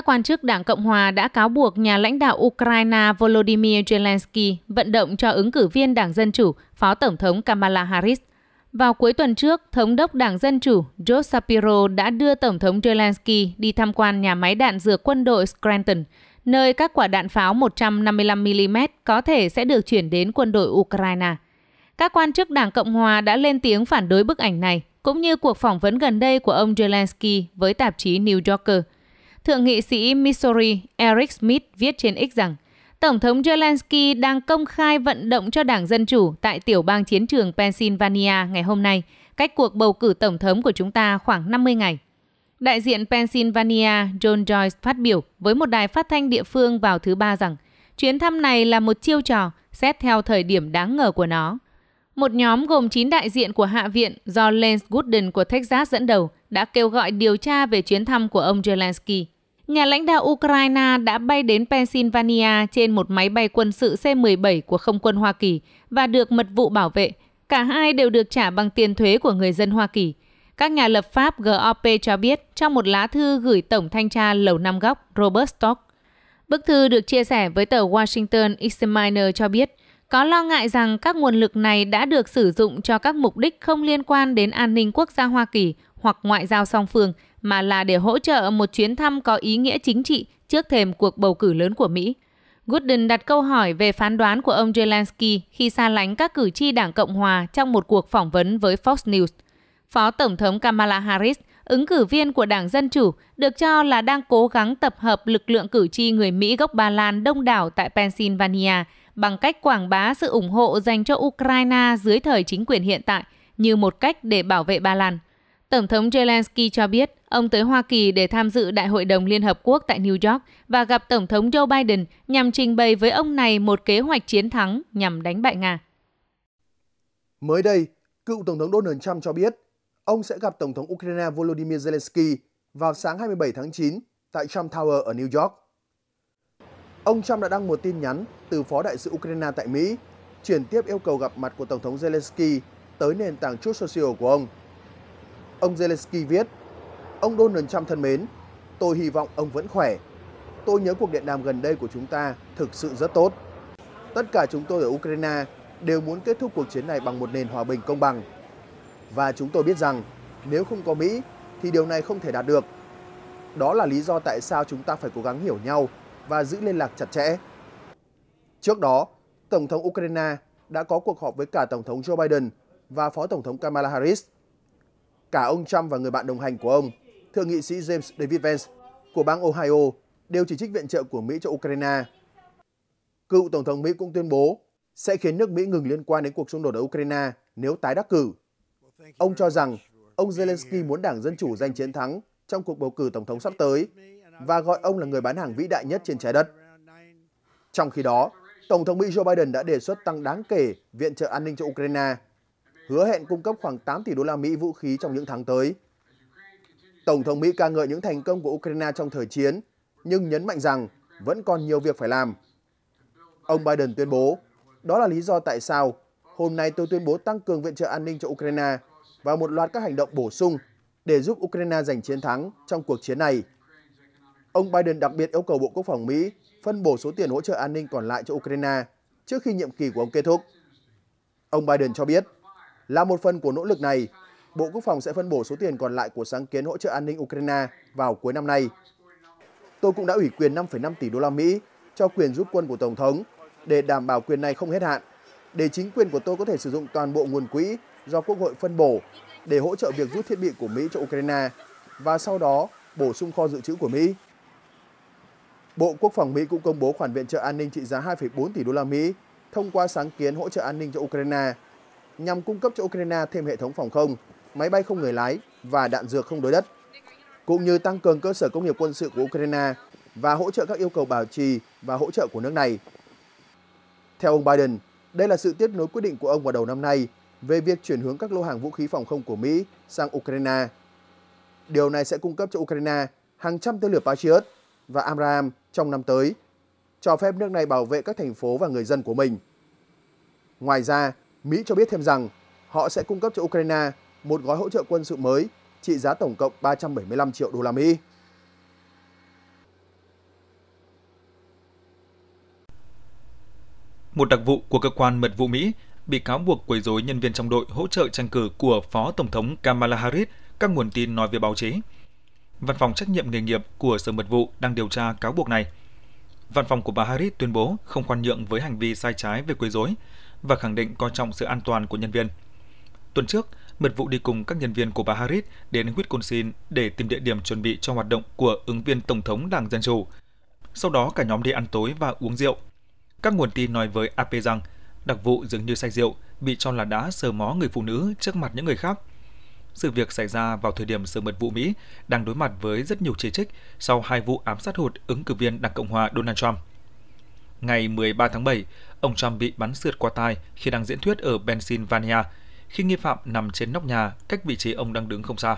các quan chức Đảng Cộng Hòa đã cáo buộc nhà lãnh đạo Ukraine Volodymyr Zelensky vận động cho ứng cử viên Đảng Dân Chủ, Phó Tổng thống Kamala Harris. Vào cuối tuần trước, Thống đốc Đảng Dân Chủ Joe Shapiro đã đưa Tổng thống Zelensky đi tham quan nhà máy đạn dược quân đội Scranton, nơi các quả đạn pháo 155mm có thể sẽ được chuyển đến quân đội Ukraine. Các quan chức Đảng Cộng Hòa đã lên tiếng phản đối bức ảnh này, cũng như cuộc phỏng vấn gần đây của ông Zelensky với tạp chí New Yorker – Thượng nghị sĩ Missouri Eric Smith viết trên X rằng Tổng thống Zelensky đang công khai vận động cho Đảng Dân Chủ tại tiểu bang chiến trường Pennsylvania ngày hôm nay, cách cuộc bầu cử tổng thống của chúng ta khoảng 50 ngày. Đại diện Pennsylvania John Joyce phát biểu với một đài phát thanh địa phương vào thứ Ba rằng chuyến thăm này là một chiêu trò xét theo thời điểm đáng ngờ của nó. Một nhóm gồm 9 đại diện của Hạ viện do Lance Gooden của Texas dẫn đầu đã kêu gọi điều tra về chuyến thăm của ông Zelensky. Nhà lãnh đạo Ukraine đã bay đến Pennsylvania trên một máy bay quân sự C-17 của không quân Hoa Kỳ và được mật vụ bảo vệ. Cả hai đều được trả bằng tiền thuế của người dân Hoa Kỳ. Các nhà lập pháp GOP cho biết trong một lá thư gửi Tổng Thanh tra Lầu Năm Góc Robert Stock. Bức thư được chia sẻ với tờ Washington Examiner cho biết có lo ngại rằng các nguồn lực này đã được sử dụng cho các mục đích không liên quan đến an ninh quốc gia Hoa Kỳ hoặc ngoại giao song phương mà là để hỗ trợ một chuyến thăm có ý nghĩa chính trị trước thềm cuộc bầu cử lớn của Mỹ. Gooden đặt câu hỏi về phán đoán của ông Zelensky khi xa lánh các cử tri Đảng Cộng Hòa trong một cuộc phỏng vấn với Fox News. Phó Tổng thống Kamala Harris, ứng cử viên của Đảng Dân Chủ, được cho là đang cố gắng tập hợp lực lượng cử tri người Mỹ gốc Ba Lan đông đảo tại Pennsylvania bằng cách quảng bá sự ủng hộ dành cho Ukraine dưới thời chính quyền hiện tại như một cách để bảo vệ Ba Lan – Tổng thống Zelensky cho biết ông tới Hoa Kỳ để tham dự Đại hội đồng Liên Hợp Quốc tại New York và gặp Tổng thống Joe Biden nhằm trình bày với ông này một kế hoạch chiến thắng nhằm đánh bại Nga. Mới đây, cựu Tổng thống Donald Trump cho biết ông sẽ gặp Tổng thống Ukraine Volodymyr Zelensky vào sáng 27 tháng 9 tại Trump Tower ở New York. Ông Trump đã đăng một tin nhắn từ Phó Đại sứ Ukraine tại Mỹ, chuyển tiếp yêu cầu gặp mặt của Tổng thống Zelensky tới nền tảng chốt social của ông – Ông Zelensky viết, Ông Donald Trump thân mến, tôi hy vọng ông vẫn khỏe. Tôi nhớ cuộc điện đàm gần đây của chúng ta thực sự rất tốt. Tất cả chúng tôi ở Ukraine đều muốn kết thúc cuộc chiến này bằng một nền hòa bình công bằng. Và chúng tôi biết rằng nếu không có Mỹ thì điều này không thể đạt được. Đó là lý do tại sao chúng ta phải cố gắng hiểu nhau và giữ liên lạc chặt chẽ. Trước đó, Tổng thống Ukraine đã có cuộc họp với cả Tổng thống Joe Biden và Phó Tổng thống Kamala Harris Cả ông Trump và người bạn đồng hành của ông, thượng nghị sĩ James David Vance của bang Ohio đều chỉ trích viện trợ của Mỹ cho Ukraine. Cựu Tổng thống Mỹ cũng tuyên bố sẽ khiến nước Mỹ ngừng liên quan đến cuộc xung đột ở Ukraine nếu tái đắc cử. Ông cho rằng ông Zelensky muốn Đảng Dân Chủ giành chiến thắng trong cuộc bầu cử Tổng thống sắp tới và gọi ông là người bán hàng vĩ đại nhất trên trái đất. Trong khi đó, Tổng thống Mỹ Joe Biden đã đề xuất tăng đáng kể viện trợ an ninh cho Ukraine hứa hẹn cung cấp khoảng 8 tỷ đô la Mỹ vũ khí trong những tháng tới. Tổng thống Mỹ ca ngợi những thành công của Ukraine trong thời chiến, nhưng nhấn mạnh rằng vẫn còn nhiều việc phải làm. Ông Biden tuyên bố, đó là lý do tại sao hôm nay tôi tuyên bố tăng cường viện trợ an ninh cho Ukraine và một loạt các hành động bổ sung để giúp Ukraine giành chiến thắng trong cuộc chiến này. Ông Biden đặc biệt yêu cầu Bộ Quốc phòng Mỹ phân bổ số tiền hỗ trợ an ninh còn lại cho Ukraine trước khi nhiệm kỳ của ông kết thúc. Ông Biden cho biết, là một phần của nỗ lực này, Bộ Quốc phòng sẽ phân bổ số tiền còn lại của sáng kiến hỗ trợ an ninh Ukraine vào cuối năm nay. Tôi cũng đã ủy quyền 5,5 tỷ đô la Mỹ cho quyền rút quân của Tổng thống để đảm bảo quyền này không hết hạn, để chính quyền của tôi có thể sử dụng toàn bộ nguồn quỹ do Quốc hội phân bổ để hỗ trợ việc rút thiết bị của Mỹ cho Ukraine và sau đó bổ sung kho dự trữ của Mỹ. Bộ Quốc phòng Mỹ cũng công bố khoản viện trợ an ninh trị giá 2,4 tỷ đô la Mỹ thông qua sáng kiến hỗ trợ an ninh cho Ukraine nhằm cung cấp cho Ukraine thêm hệ thống phòng không, máy bay không người lái và đạn dược không đối đất, cũng như tăng cường cơ sở công nghiệp quân sự của Ukraine và hỗ trợ các yêu cầu bảo trì và hỗ trợ của nước này. Theo ông Biden, đây là sự tiếp nối quyết định của ông vào đầu năm nay về việc chuyển hướng các lô hàng vũ khí phòng không của Mỹ sang Ukraine. Điều này sẽ cung cấp cho Ukraine hàng trăm tên lửa Patriot và Amram trong năm tới, cho phép nước này bảo vệ các thành phố và người dân của mình. Ngoài ra, Mỹ cho biết thêm rằng họ sẽ cung cấp cho Ukraine một gói hỗ trợ quân sự mới trị giá tổng cộng 375 triệu đô la Mỹ. Một đặc vụ của cơ quan mật vụ Mỹ bị cáo buộc quấy rối nhân viên trong đội hỗ trợ tranh cử của Phó Tổng thống Kamala Harris, các nguồn tin nói với báo chí. Văn phòng trách nhiệm nghề nghiệp của Sở Mật vụ đang điều tra cáo buộc này. Văn phòng của bà Harris tuyên bố không khoan nhượng với hành vi sai trái về quấy rối, và khẳng định coi trọng sự an toàn của nhân viên. Tuần trước, mật vụ đi cùng các nhân viên của bà Harris đến Wisconsin để tìm địa điểm chuẩn bị cho hoạt động của ứng viên Tổng thống Đảng Dân Chủ. Sau đó cả nhóm đi ăn tối và uống rượu. Các nguồn tin nói với AP rằng đặc vụ dường như say rượu, bị cho là đã sờ mó người phụ nữ trước mặt những người khác. Sự việc xảy ra vào thời điểm sự mật vụ Mỹ đang đối mặt với rất nhiều chỉ trích sau hai vụ ám sát hụt ứng cử viên Đảng Cộng hòa Donald Trump ngày 13 tháng 7, ông Trump bị bắn sượt qua tai khi đang diễn thuyết ở Pennsylvania, khi nghi phạm nằm trên nóc nhà cách vị trí ông đang đứng không xa.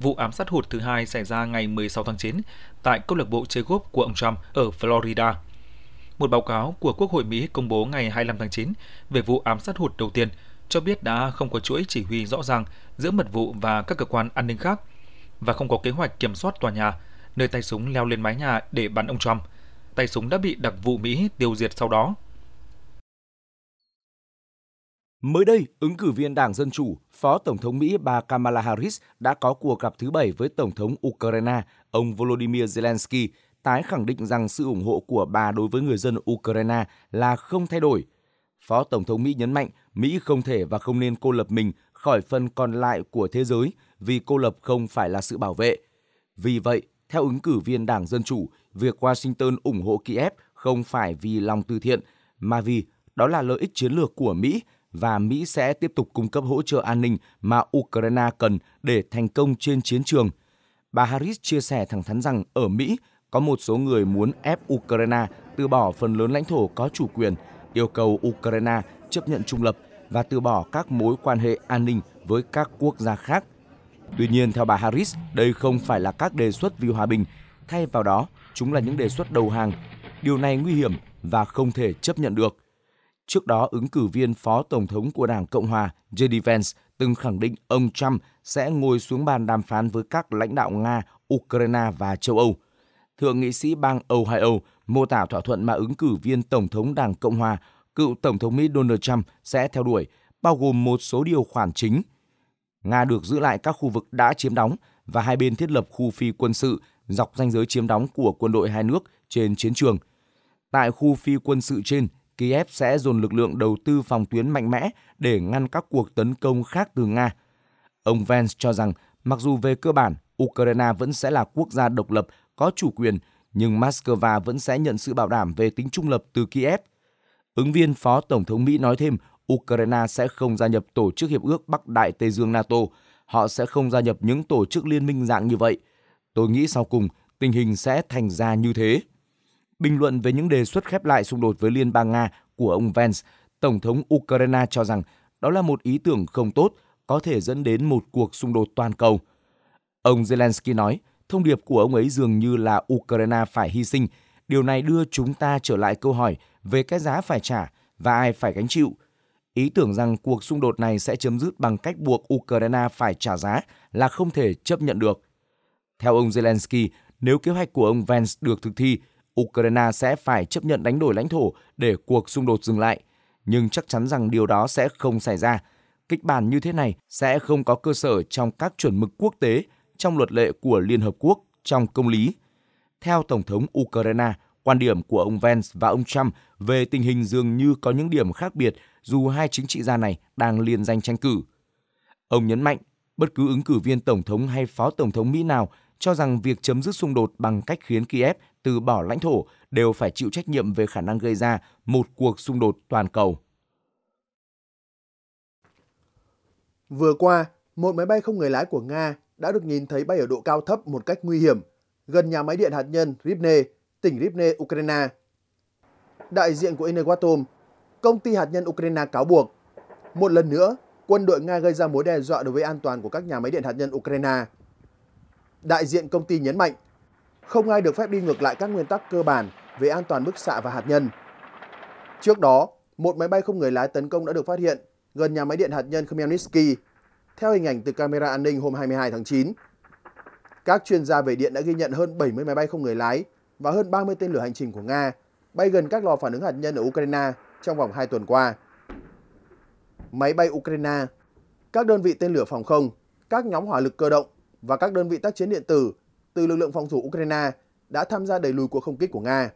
Vụ ám sát hụt thứ hai xảy ra ngày 16 tháng 9 tại câu lạc bộ chơi golf của ông Trump ở Florida. Một báo cáo của Quốc hội Mỹ công bố ngày 25 tháng 9 về vụ ám sát hụt đầu tiên cho biết đã không có chuỗi chỉ huy rõ ràng giữa mật vụ và các cơ quan an ninh khác và không có kế hoạch kiểm soát tòa nhà, nơi tay súng leo lên mái nhà để bắn ông Trump – tay súng đã bị đặc vụ Mỹ tiêu diệt sau đó. Mới đây, ứng cử viên Đảng Dân Chủ, Phó Tổng thống Mỹ bà Kamala Harris đã có cuộc gặp thứ bảy với Tổng thống Ukraine, ông Volodymyr Zelensky, tái khẳng định rằng sự ủng hộ của bà đối với người dân Ukraine là không thay đổi. Phó Tổng thống Mỹ nhấn mạnh Mỹ không thể và không nên cô lập mình khỏi phần còn lại của thế giới vì cô lập không phải là sự bảo vệ. Vì vậy, theo ứng cử viên Đảng Dân Chủ, việc Washington ủng hộ Kiev không phải vì lòng từ thiện mà vì đó là lợi ích chiến lược của Mỹ và Mỹ sẽ tiếp tục cung cấp hỗ trợ an ninh mà Ukraine cần để thành công trên chiến trường. Bà Harris chia sẻ thẳng thắn rằng ở Mỹ có một số người muốn ép Ukraine từ bỏ phần lớn lãnh thổ có chủ quyền, yêu cầu Ukraine chấp nhận trung lập và từ bỏ các mối quan hệ an ninh với các quốc gia khác. Tuy nhiên, theo bà Harris, đây không phải là các đề xuất vì hòa bình. Thay vào đó, chúng là những đề xuất đầu hàng. Điều này nguy hiểm và không thể chấp nhận được. Trước đó, ứng cử viên phó tổng thống của Đảng Cộng hòa JD Vance từng khẳng định ông Trump sẽ ngồi xuống bàn đàm phán với các lãnh đạo Nga, Ukraine và châu Âu. Thượng nghị sĩ bang Ohio mô tả thỏa thuận mà ứng cử viên Tổng thống Đảng Cộng Hòa, cựu Tổng thống Mỹ Donald Trump sẽ theo đuổi, bao gồm một số điều khoản chính. Nga được giữ lại các khu vực đã chiếm đóng và hai bên thiết lập khu phi quân sự dọc ranh giới chiếm đóng của quân đội hai nước trên chiến trường. Tại khu phi quân sự trên, Kiev sẽ dồn lực lượng đầu tư phòng tuyến mạnh mẽ để ngăn các cuộc tấn công khác từ Nga. Ông Vance cho rằng, mặc dù về cơ bản, Ukraine vẫn sẽ là quốc gia độc lập, có chủ quyền, nhưng Moscow vẫn sẽ nhận sự bảo đảm về tính trung lập từ Kiev. Ứng viên Phó Tổng thống Mỹ nói thêm, Ukraine sẽ không gia nhập Tổ chức Hiệp ước Bắc Đại Tây Dương NATO. Họ sẽ không gia nhập những tổ chức liên minh dạng như vậy – Tôi nghĩ sau cùng tình hình sẽ thành ra như thế. Bình luận về những đề xuất khép lại xung đột với Liên bang Nga của ông Vance, Tổng thống Ukraine cho rằng đó là một ý tưởng không tốt, có thể dẫn đến một cuộc xung đột toàn cầu. Ông Zelensky nói, thông điệp của ông ấy dường như là Ukraine phải hy sinh. Điều này đưa chúng ta trở lại câu hỏi về cái giá phải trả và ai phải gánh chịu. Ý tưởng rằng cuộc xung đột này sẽ chấm dứt bằng cách buộc Ukraine phải trả giá là không thể chấp nhận được. Theo ông Zelensky, nếu kế hoạch của ông Vance được thực thi, Ukraine sẽ phải chấp nhận đánh đổi lãnh thổ để cuộc xung đột dừng lại. Nhưng chắc chắn rằng điều đó sẽ không xảy ra. Kịch bản như thế này sẽ không có cơ sở trong các chuẩn mực quốc tế, trong luật lệ của Liên Hợp Quốc, trong công lý. Theo Tổng thống Ukraine, quan điểm của ông Vance và ông Trump về tình hình dường như có những điểm khác biệt dù hai chính trị gia này đang liên danh tranh cử. Ông nhấn mạnh, bất cứ ứng cử viên tổng thống hay phó tổng thống Mỹ nào cho rằng việc chấm dứt xung đột bằng cách khiến Kiev từ bỏ lãnh thổ đều phải chịu trách nhiệm về khả năng gây ra một cuộc xung đột toàn cầu. Vừa qua, một máy bay không người lái của Nga đã được nhìn thấy bay ở độ cao thấp một cách nguy hiểm gần nhà máy điện hạt nhân Rivne, tỉnh Rivne, Ukraine. Đại diện của Energatom, công ty hạt nhân Ukraine cáo buộc, một lần nữa, quân đội Nga gây ra mối đe dọa đối với an toàn của các nhà máy điện hạt nhân Ukraine đại diện công ty nhấn mạnh không ai được phép đi ngược lại các nguyên tắc cơ bản về an toàn bức xạ và hạt nhân. Trước đó, một máy bay không người lái tấn công đã được phát hiện gần nhà máy điện hạt nhân Khmelnytsky, theo hình ảnh từ camera an ninh hôm 22 tháng 9. Các chuyên gia về điện đã ghi nhận hơn 70 máy bay không người lái và hơn 30 tên lửa hành trình của Nga bay gần các lò phản ứng hạt nhân ở Ukraine trong vòng 2 tuần qua. Máy bay Ukraine, các đơn vị tên lửa phòng không, các nhóm hỏa lực cơ động và các đơn vị tác chiến điện tử từ lực lượng phòng thủ Ukraine đã tham gia đẩy lùi cuộc không kích của Nga.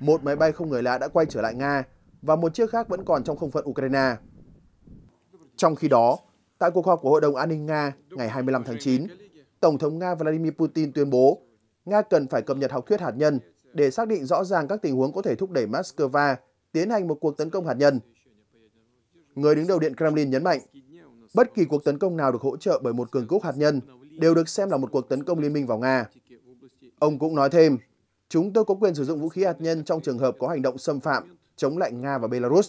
Một máy bay không người lái đã quay trở lại Nga và một chiếc khác vẫn còn trong không phận Ukraine. Trong khi đó, tại cuộc họp của Hội đồng An ninh Nga ngày 25 tháng 9, Tổng thống Nga Vladimir Putin tuyên bố Nga cần phải cập nhật học thuyết hạt nhân để xác định rõ ràng các tình huống có thể thúc đẩy Moscow tiến hành một cuộc tấn công hạt nhân. Người đứng đầu Điện Kremlin nhấn mạnh Bất kỳ cuộc tấn công nào được hỗ trợ bởi một cường quốc hạt nhân đều được xem là một cuộc tấn công liên minh vào Nga. Ông cũng nói thêm, chúng tôi có quyền sử dụng vũ khí hạt nhân trong trường hợp có hành động xâm phạm chống lại Nga và Belarus.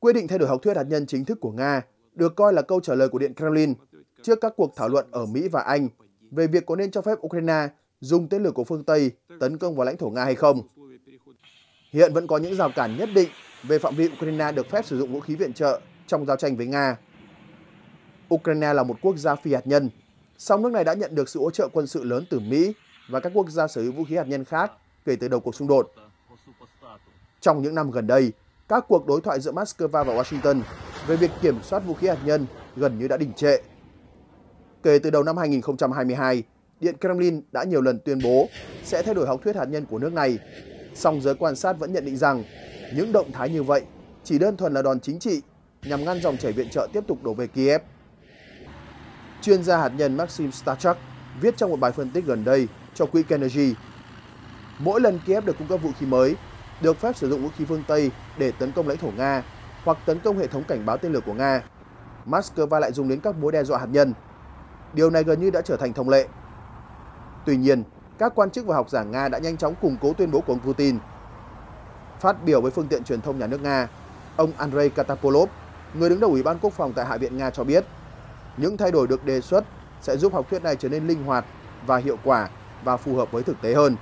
Quy định thay đổi học thuyết hạt nhân chính thức của Nga được coi là câu trả lời của Điện Kremlin trước các cuộc thảo luận ở Mỹ và Anh về việc có nên cho phép Ukraine dùng tên lửa của phương Tây tấn công vào lãnh thổ Nga hay không. Hiện vẫn có những rào cản nhất định về phạm vi Ukraine được phép sử dụng vũ khí viện trợ trong giao tranh với Nga. Ukraine là một quốc gia phi hạt nhân, song nước này đã nhận được sự hỗ trợ quân sự lớn từ Mỹ và các quốc gia sở hữu vũ khí hạt nhân khác kể từ đầu cuộc xung đột. Trong những năm gần đây, các cuộc đối thoại giữa Moscow và Washington về việc kiểm soát vũ khí hạt nhân gần như đã đình trệ. Kể từ đầu năm 2022, Điện Kremlin đã nhiều lần tuyên bố sẽ thay đổi học thuyết hạt nhân của nước này, song giới quan sát vẫn nhận định rằng những động thái như vậy chỉ đơn thuần là đòn chính trị nhằm ngăn dòng chảy viện trợ tiếp tục đổ về Kiev. Chuyên gia hạt nhân Maxim Starchuk viết trong một bài phân tích gần đây cho quỹ Carnegie. Mỗi lần Kiev được cung cấp vũ khí mới, được phép sử dụng vũ khí phương Tây để tấn công lãnh thổ Nga hoặc tấn công hệ thống cảnh báo tên lửa của Nga, Moscow lại dùng đến các mối đe dọa hạt nhân. Điều này gần như đã trở thành thông lệ. Tuy nhiên, các quan chức và học giả Nga đã nhanh chóng củng cố tuyên bố của ông Putin. Phát biểu với phương tiện truyền thông nhà nước Nga, ông Andrei Katapolov người đứng đầu Ủy ban Quốc phòng tại Hạ viện Nga cho biết, những thay đổi được đề xuất sẽ giúp học thuyết này trở nên linh hoạt và hiệu quả và phù hợp với thực tế hơn.